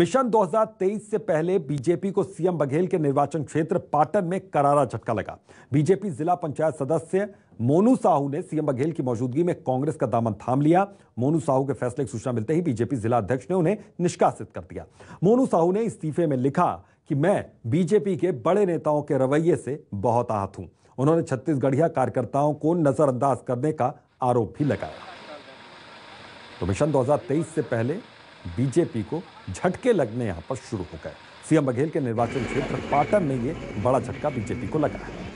mission 2023 से पहले BJP को सीएम बघेल के निर्वाचन क्षेत्र पाटन में करारा झटका लगा बीजेपी जिला पंचायत सदस्य मोनू साहू ने सीएम बघेल की मौजूदगी में कांग्रेस का दामन थाम लिया मोनू साहू के फैसले की सूचना मिलते ही बीजेपी जिला अध्यक्ष ने उन्हें निष्कासित कर दिया मोनू साहू ने इस्तीफे में लिखा कि मैं बीजेपी के बड़े नेताओं के रवैये से बहुत आहत हूं उन्होंने छत्तीसगढ़िया कार्यकर्ताओं को नजरअंदाज करने का आरोप भी लगाया तो मिशन 2023 से पहले बीजेपी को झटके लगने यहाँ पर शुरू हो गए सीएम बघेल के निर्वाचन क्षेत्र पाटन में ये बड़ा झटका बीजेपी को लगा है